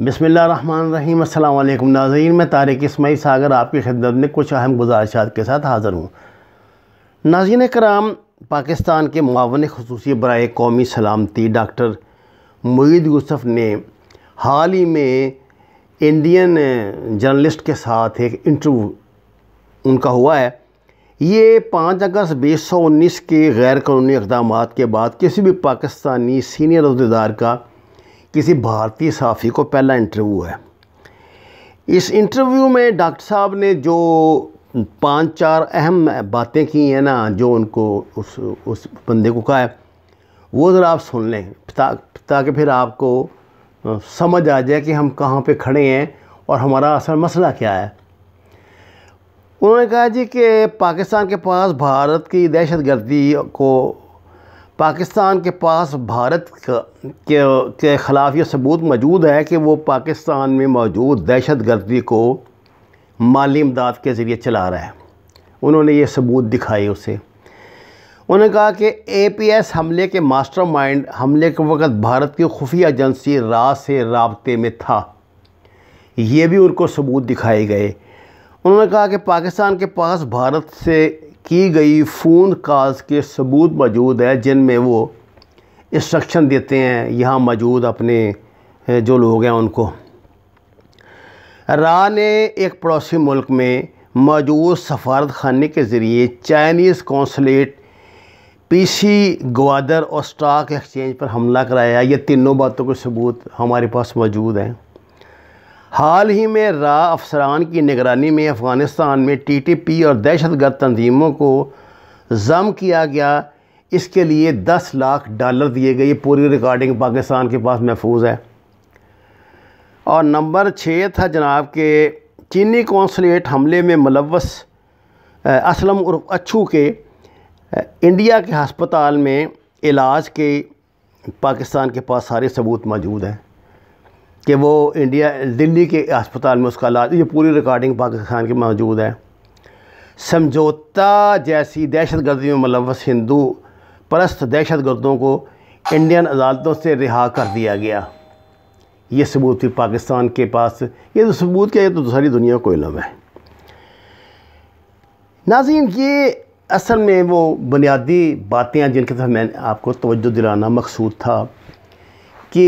बसमीम अल्लाम नाजीन मैं तारिक इसमाई सागर आपकी खिदत में कुछ अहम गुजारिशात के साथ हाज़िर हूँ नाजीन कराम पाकिस्तान के मावन खसूसी बर कौमी सलामती डॉक्टर मुईद यूसफ ने हाल ही में इंडियन जर्नलिस्ट के साथ एक इंटरव्यू उनका हुआ है ये पाँच अगस्त बीस सौ उन्नीस के गैर कानूनी इकदाम के बाद किसी भी पाकिस्तानी सीनियर अहदेदार का किसी भारतीय साफ़ी को पहला इंटरव्यू है इस इंटरव्यू में डॉक्टर साहब ने जो पांच चार अहम बातें की हैं ना जो उनको उस उस बंदे को कहा है वो ज़रा आप सुन लें ताकि फिर आपको समझ आ जाए कि हम कहाँ पे खड़े हैं और हमारा असल मसला क्या है उन्होंने कहा जी कि पाकिस्तान के पास भारत की दहशत गर्दी को पाकिस्तान के पास भारत के के ख़िलाफ़ ये सबूत मौजूद है कि वो पाकिस्तान में मौजूद दहशत गर्दी को माली इमदाद के ज़रिए चला रहा है उन्होंने ये सबूत दिखाए उसे उन्होंने कहा कि ए पी एस हमले के मास्टरमाइंड हमले के वक़्त भारत की खुफिया एजेंसी रात से रबते में था ये भी उनको सबूत दिखाए गए उन्होंने कहा कि पाकिस्तान के पास भारत से की गई फ़ोन काज के सबूत मौजूद हैं जिनमें वो इंस्ट्रक्शन देते हैं यहाँ मौजूद अपने जो लोग हैं उनको रा ने एक पड़ोसी मुल्क में मौजूद सफारत खाने के ज़रिए चाइनीज़ कौंसलेट पीसी ग्वादर और स्टॉक एक्सचेंज पर हमला कराया ये तीनों बातों के सबूत हमारे पास मौजूद हैं हाल ही में रा अफसरान की निगरानी में अफ़गानिस्तान में टी टी पी और दहशत गर्द तनजीमों को जम किया गया इसके लिए दस लाख डॉलर दिए गए पूरी रिकॉर्डिंग पाकिस्तान के पास महफूज है और नंबर छः था जनाब के चीनी कौंसलेट हमले में मुलवस असलम उर्फ अच्छू के इंडिया के हस्पताल में इलाज के पाकिस्तान के पास सारे सबूत मौजूद हैं कि वो इंडिया दिल्ली के अस्पताल में उसका इलाज ये पूरी रिकॉर्डिंग पाकिस्तान की मौजूद है समझौता जैसी दहशत गर्दी में मुलवस मतलब हिंदू परस्त दहशत गर्दों को इंडियन अदालतों से रिहा कर दिया गया ये सबूत थी पाकिस्तान के पास ये तो सबूत क्या है तो सारी दुनिया को इलम है नाजीन ये असल में वो बुनियादी बातें जिनके साथ मैंने आपको तोज्जो दिलाना मकसूद था कि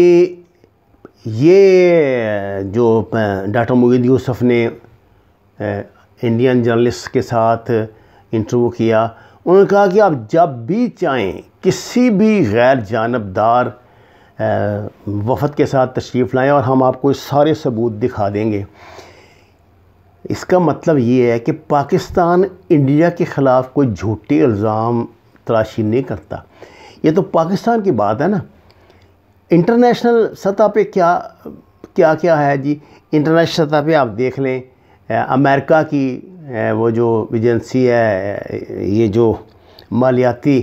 ये जो डॉक्टर मुगीद यूसुफ ने इंडियन जर्नलिस्ट के साथ इंटरव्यू किया उन्होंने कहा कि आप जब भी चाहें किसी भी गैर जानबदार वफद के साथ तशरीफ़ लाएं और हम आपको सारे सबूत दिखा देंगे इसका मतलब ये है कि पाकिस्तान इंडिया के ख़िलाफ़ कोई झूठे इल्ज़ाम तलाशी नहीं करता ये तो पाकिस्तान की बात है ना इंटरनेशनल सतह पे क्या क्या क्या है जी इंटरनेशनल सतह पे आप देख लें अमेरिका की वो जो एजेंसी है ये जो मालियाती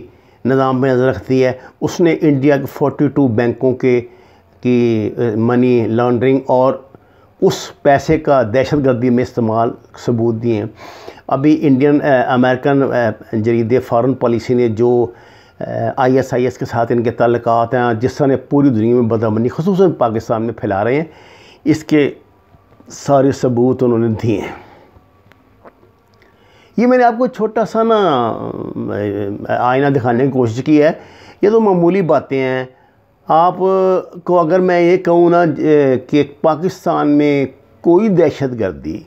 निज़ाम में नज़र रखती है उसने इंडिया के 42 बैंकों के की मनी लॉन्ड्रिंग और उस पैसे का दहशत गर्दी में इस्तेमाल सबूत दिए हैं अभी इंडियन अमेरिकन जरिए फ़ारन पॉलिसी ने जो आई एस आई एस के साथ इनके तल्लक हैं जिस तरह पूरी दुनिया में बदमनी खसूस पाकिस्तान में फैला रहे हैं इसके सारे सबूत उन्होंने दिए हैं ये मैंने आपको छोटा सा ना आईना दिखाने की कोशिश की है ये तो मामूली बातें हैं आप को अगर मैं ये कहूँ ना कि पाकिस्तान में कोई दहशत गर्दी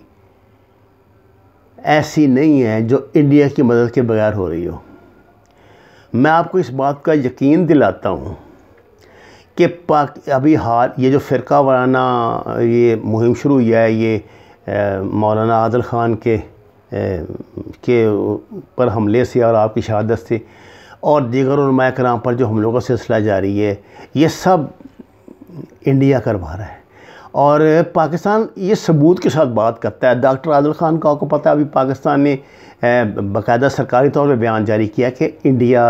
ऐसी नहीं है जो इंडिया की मदद के बगैर हो रही हो मैं आपको इस बात का यकीन दिलाता हूँ कि पाक अभी हाल ये जो फ़िरका वाराना ये मुहिम शुरू हुई है ये मौलाना आदल ख़ान के के पर हमले से और आपकी शहादत से और दीगर कराम पर जो हम लोगों का सिलसिला जारी है ये सब इंडिया करवा रहा है और पाकिस्तान ये सबूत के साथ बात करता है डॉक्टर आदल ख़ान का आपको पता है अभी पाकिस्तान ने बाकायदा सरकारी तौर पर बयान जारी किया कि इंडिया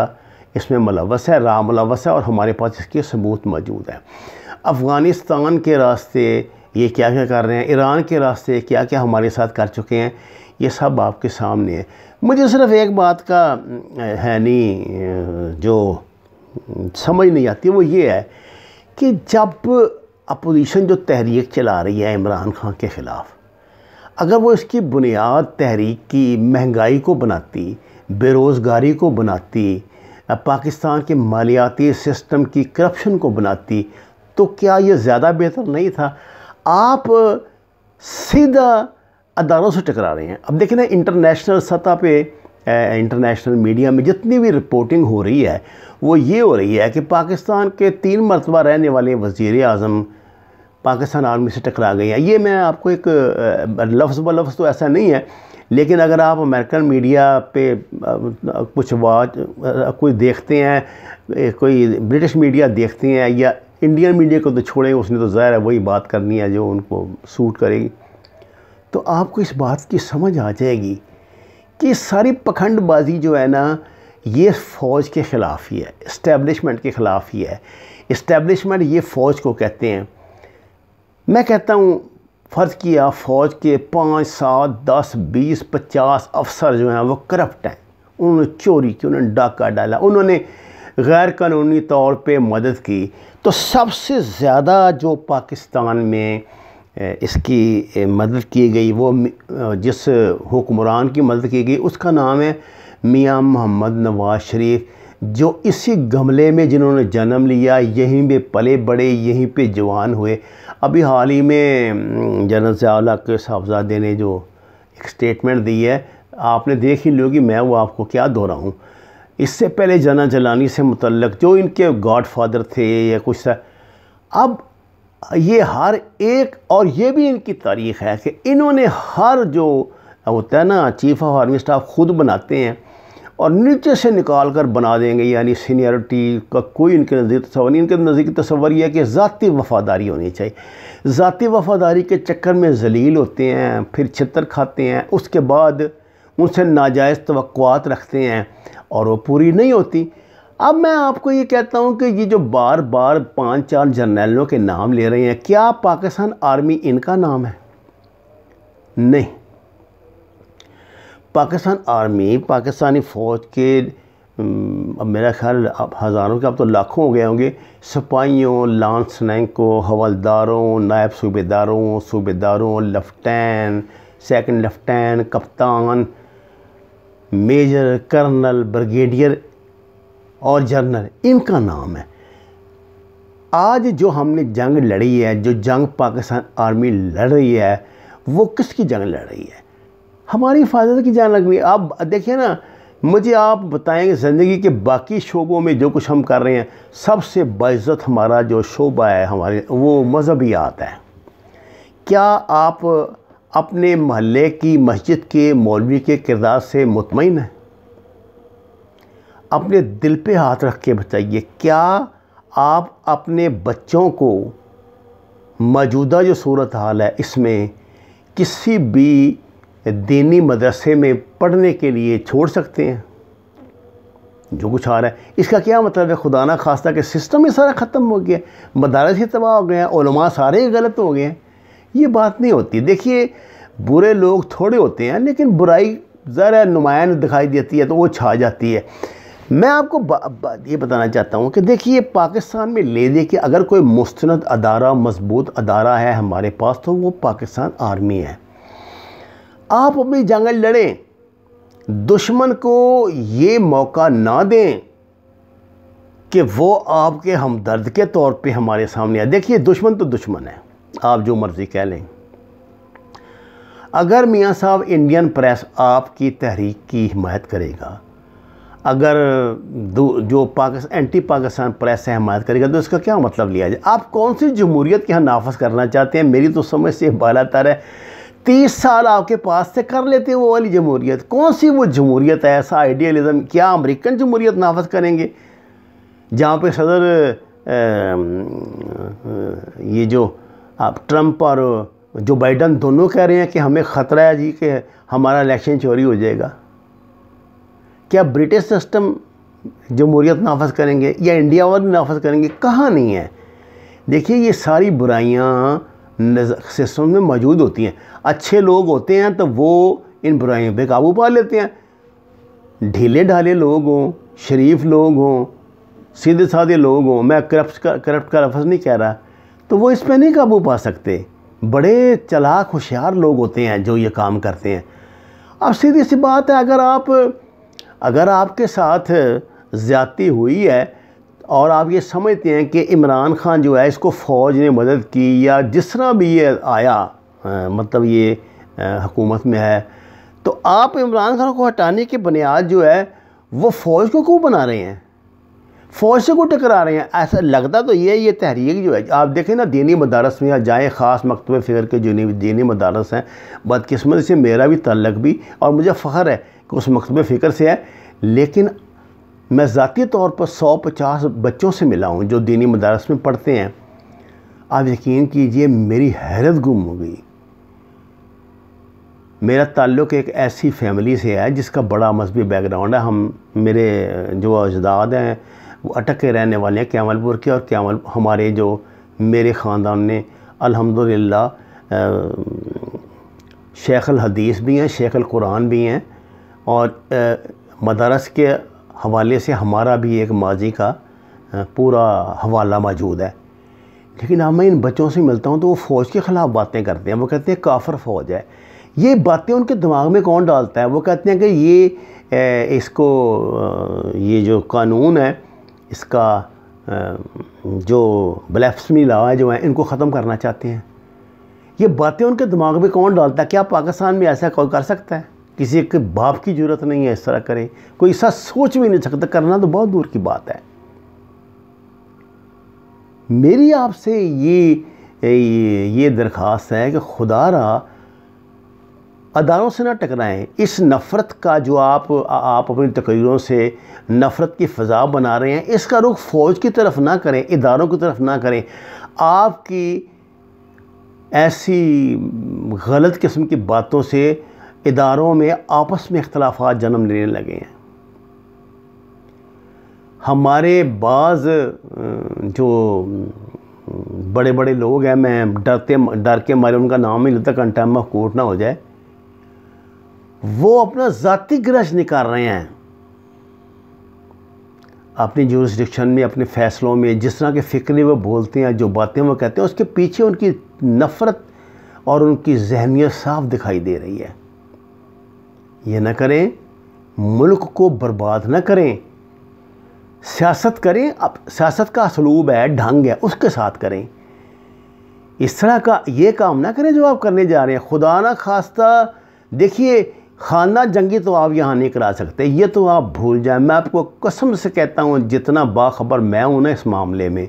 इसमें मुलवस है राम मुलवस है और हमारे पास इसके सबूत मौजूद हैं अफ़गानिस्तान के रास्ते ये क्या क्या कर रहे हैं ईरान के रास्ते क्या क्या हमारे साथ कर चुके हैं ये सब आपके सामने है मुझे सिर्फ एक बात का है नहीं जो समझ नहीं आती वो ये है कि जब अपोजिशन जो तहरीक चला रही है इमरान खान के ख़िलाफ़ अगर वो इसकी बुनियाद तहरीक की महंगाई को बनाती बेरोज़गारी को बनाती पाकिस्तान के मालियाती सिस्टम की करप्शन को बनाती तो क्या ये ज़्यादा बेहतर नहीं था आप सीधा अदारों से टकरा रहे हैं अब देखें ना इंटरनेशनल सतह पे इंटरनेशनल मीडिया में जितनी भी रिपोर्टिंग हो रही है वो ये हो रही है कि पाकिस्तान के तीन मरतबा रहने वाले वज़ी अजम पाकिस्तान आर्मी से टकरा गए हैं ये मैं आपको एक लफ्ज़ ब लफ्ज़ तो ऐसा नहीं है लेकिन अगर आप अमेरिकन मीडिया पे कुछ वाच कोई देखते हैं कोई ब्रिटिश मीडिया देखते हैं या इंडियन मीडिया को तो छोड़ें उसने तो ज़ाहिर है वही बात करनी है जो उनको सूट करेगी तो आपको इस बात की समझ आ जाएगी कि सारी पखंडबाजी जो है ना ये फ़ौज के ख़िलाफ़ ही है इस्टेब्लिशमेंट के ख़िलाफ़ ही है इस्टेब्लिशमेंट ये फ़ौज को कहते हैं मैं कहता हूँ फ़र्ज़ किया फ़ौज के पाँच सात दस बीस पचास अफसर जो हैं वो करप्ट हैं उन्होंने चोरी की उन्होंने डाका डाला उन्होंने गैर कानूनी तौर पे मदद की तो सबसे ज़्यादा जो पाकिस्तान में इसकी मदद की गई वो जिस हुक्मरान की मदद की गई उसका नाम है मियाँ मोहम्मद नवाज शरीफ जो इसी गमले में जिन्होंने जन्म लिया यहीं पे पले बड़े यहीं पे जवान हुए अभी हाल ही में जनरल जयाला के साहबजादे ने जो एक स्टेटमेंट दी है आपने देख ही लो कि मैं वो आपको क्या हूँ इससे पहले जना जलानी से मुतलक जो इनके गॉड फादर थे या कुछ था अब ये हर एक और ये भी इनकी तारीख है कि इन्होंने हर जो होता है ना चीफ ऑफ आर्मी स्टाफ खुद बनाते हैं और नीचे से निकाल कर बना देंगे यानी सीनियरिटी का कोई इनके नज़दीक तस्वर नहीं इनके नज़दीक तस्वर यह है कि ज़ाती वफ़ादारी होनी चाहिए ज़ाती वफ़ादारी के चक्कर में जलील होते हैं फिर छितर खाते हैं उसके बाद उनसे नाजायज़ तो रखते हैं और वो पूरी नहीं होती अब मैं आपको ये कहता हूँ कि ये जो बार बार पांच चार जर्नैलों के नाम ले रहे हैं क्या पाकिस्तान आर्मी इनका नाम है नहीं पाकिस्तान आर्मी पाकिस्तानी फ़ौज के अब मेरा ख्याल अब हज़ारों के अब तो लाखों हो गए होंगे सिपाहियों लांस नैंकों हवलदारों नायब सूबेदारों सूबेदारों लफ्टैन सेकंड लेफ्टैन कप्तान मेजर कर्नल ब्रिगेडियर और जनरल इनका नाम है आज जो हमने जंग लड़ी है जो जंग पाकिस्तान आर्मी लड़ रही है वो किसकी जंग लड़ रही है हमारी हिफाजत की जान लग रही है आप देखिए ना मुझे आप बताएं ज़िंदगी के बाकी शोबों में जो कुछ हम कर रहे हैं सबसे बाज़त हमारा जो शोबा है हमारे वो मजहबियात है क्या आप अपने महल्ले की मस्जिद के मौलवी के किरदार से मुतमिन हैं अपने दिल पे हाथ रख के बताइए क्या आप अपने बच्चों को मौजूदा जो सूरत हाल है इसमें किसी भी दीनी मदरसे में पढ़ने के लिए छोड़ सकते हैं जो कुछ आ रहा है इसका क्या मतलब है खुदा ना खास्ता कि सिस्टम ही सारा ख़त्म हो गया मदारस ही तबाह हो गए हैं सारे ही गलत हो गए हैं ये बात नहीं होती देखिए बुरे लोग थोड़े होते हैं लेकिन बुराई ज़रा नुमायान दिखाई देती है तो वो छा जाती है मैं आपको बा, बा, ये बताना चाहता हूँ कि देखिए पाकिस्तान में ले दे के अगर कोई मुस्ंद अदारा मजबूत अदारा है हमारे पास तो वो पाकिस्तान आर्मी है आप अपनी जंग लड़ें दुश्मन को ये मौका ना दें कि वो आपके हमदर्द के तौर पे हमारे सामने आए देखिए दुश्मन तो दुश्मन है आप जो मर्ज़ी कह लें अगर मियाँ साहब इंडियन प्रेस आपकी तहरीक की हिमायत करेगा अगर जो पाकिस्तान एंटी पाकिस्तान प्रेस से हमायत करेगा तो इसका क्या मतलब लिया जाए आप कौन सी जमहूरियत के यहाँ नाफज करना चाहते हैं मेरी तो समझ से बाला तर है तीस साल आपके पास से कर लेते वो वाली जमहूरियत कौन सी वो जमहूरियत है ऐसा आइडियलिज़म क्या अमरीकन जमहूरियत नाफज करेंगे जहाँ पर सदर ये जो आप ट्रंप और जो बाइडन दोनों कह रहे हैं कि हमें ख़तरा है जी कि हमारा इलेक्शन चोरी हो जाएगा क्या ब्रिटिश सिस्टम जमहूरियत नाफज करेंगे या इंडिया वाले नाफज करेंगे कहाँ नहीं है देखिए ये सारी बुराइयाँ सिस्टम में मौजूद होती हैं अच्छे लोग होते हैं तो वो इन बुराइयों पे काबू पा लेते हैं ढीले ढाले लोग हों शरीफ लोग हों सीधे साधे लोग हों मैं करप्ट का करप्ट का लफ्ज़ नहीं कह रहा तो वो इस पर नहीं काबू पा सकते बड़े चलाक होशियार लोग होते हैं जो ये काम करते हैं अब सीधी सी बात है अगर आप अगर आपके साथ ज़्यादती हुई है और आप ये समझते हैं कि इमरान ख़ान जो है इसको फ़ौज ने मदद की या जिस तरह भी ये आया आ, मतलब ये हुकूमत में है तो आप इमरान खान को हटाने की बुनियाद जो है वो फ़ौज को क्यों बना रहे हैं फ़ौज से क्यों टकरा रहे हैं ऐसा लगता तो ये ये तहरीक जो है आप देखें ना दीनी मदारस में या जाएँ ख़ास मकतब फ़िक्र के जो दीनी मदारस हैं बदकस्मत से मेरा भी तल्लक भी और मुझे फ़ख्र है उस मकतब फ़िक्र से है लेकिन मैं ज़ाती तौर पर सौ पचास बच्चों से मिला हूँ जो दीनी मदारस में पढ़ते हैं आप यकीन कीजिए मेरी हैरत गुम हो गई मेरा ताल्लुक़ एक ऐसी फैमिली से है जिसका बड़ा मजहबी बैकग्राउंड है हम मेरे जो अजदाद हैं वो अटक के रहने वाले हैं क्यामलपुर के और क्यामल हमारे जो मेरे ख़ानदान ने अल्हम्दुलिल्लाह शेख हदीस भी हैं शेख कुरान भी हैं और मदारस के हवाले से हमारा भी एक माजी का पूरा हवाला मौजूद है लेकिन अब मैं इन बच्चों से मिलता हूँ तो वो फ़ौज के ख़िलाफ़ बातें करते हैं वो कहते हैं काफर फ़ौज है ये बातें उनके दिमाग में कौन डालता है वो कहते हैं कि ये इसको ये जो कानून है इसका जो ब्लैफसमी है जो है इनको ख़त्म करना चाहते हैं ये बातें उनके दिमाग में कौन डालता है क्या पाकिस्तान में ऐसा कौन कर सकता है किसी के बाप की जरूरत नहीं है इस तरह करें कोई ऐसा सोच भी नहीं सकता करना तो बहुत दूर की बात है मेरी आपसे ये ये, ये दरख्वास्त है कि खुदा रहा अदारों से ना टकराएं इस नफ़रत का जो आप आप अपनी तकरीरों से नफ़रत की फ़जा बना रहे हैं इसका रुख फ़ौज की तरफ ना करें इदारों की तरफ ना करें आपकी ऐसी गलत किस्म की बातों से इदारों में आपस में इख्तलाफ़ जन्म लेने लगे हैं हमारे बाज़ जो बड़े बड़े लोग हैं मैं डरते डर के मारे उनका नाम ही लेता कंटेम कोर्ट ना हो जाए वो अपना ज़ाती ग्रज निकाल रहे हैं अपनी रिस्ट्रिक्शन में अपने फ़ैसलों में जिस तरह के फ़िक्रे वो बोलते हैं जो बातें वो कहते हैं उसके पीछे उनकी नफ़रत और उनकी जहनीत साफ दिखाई दे रही है ये न करें मुल्क को बर्बाद न करें सियासत करें अब सियासत का असलूब है ढंग है उसके साथ करें इस तरह का ये काम ना करें जो आप करने जा रहे हैं खुदा ना खास्ता देखिए खाना जंगी तो आप यहाँ नहीं करा सकते ये तो आप भूल जाए मैं आपको कसम से कहता हूँ जितना बाखबर मैं हूँ ना इस मामले में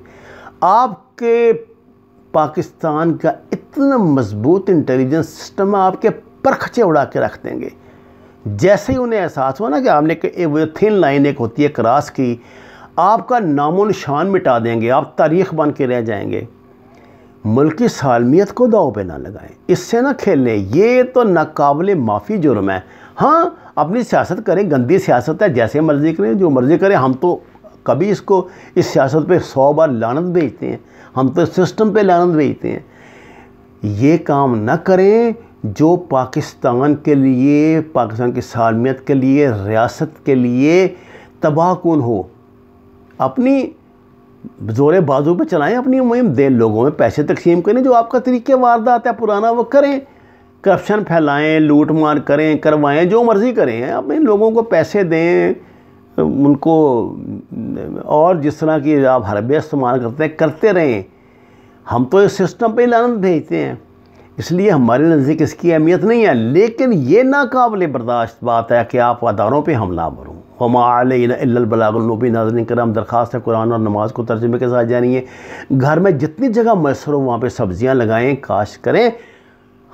आपके पाकिस्तान का इतना मजबूत इंटेलिजेंस सिस्टम आपके परखचे उड़ा के रख देंगे जैसे ही उन्हें एहसास हुआ ना कि आपने वो थिन लाइन एक होती है क्रास की आपका नामो निशान मिटा देंगे आप तारीख बन के रह जाएंगे मुल्क की सालमियत को दाव पे ना लगाएं इससे ना खेलें ये तो नाकबले माफ़ी जुर्म है हाँ अपनी सियासत करें गंदी सियासत है जैसे मर्ज़ी करें जो मर्ज़ी करें हम तो कभी इसको इस सियासत पे सौ बार लानत भेजते हैं हम तो सिस्टम पे लानत भेजते हैं ये काम ना करें जो पाकिस्तान के लिए पाकिस्तान की सालमियत के लिए रियासत के लिए तबाहकुन हो अपनी जोर बाजू पर चलाएं अपनी मुहिम दें लोगों में पैसे तकसीम करें जो आपका तरीके वारदात है पुराना वो करें करप्शन फैलाएं लूट मार करें करवाएं जो मर्ज़ी करें अपने लोगों को पैसे दें उनको और जिस तरह की आप हरबे इस्तेमाल करते हैं करते रहें हम तो इस सिस्टम पर ही लानत भेजते हैं इसलिए हमारे नज़दीक इसकी अहमियत नहीं है लेकिन ये नाकबिल बर्दाश्त बात है कि आप अदारों पर हमला करूँ हमाबी नाजन कराम दरख्वास्त है कुरान और नमाज को तर्जमे के साथ जानिए घर में जितनी जगह मैसर हो वहाँ पर सब्ज़ियाँ लगाएँ काश करें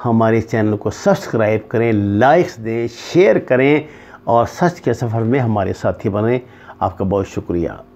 हमारे चैनल को सब्सक्राइब करें लाइक्स दें शेयर करें और सच के सफ़र में हमारे साथी बने आपका बहुत शुक्रिया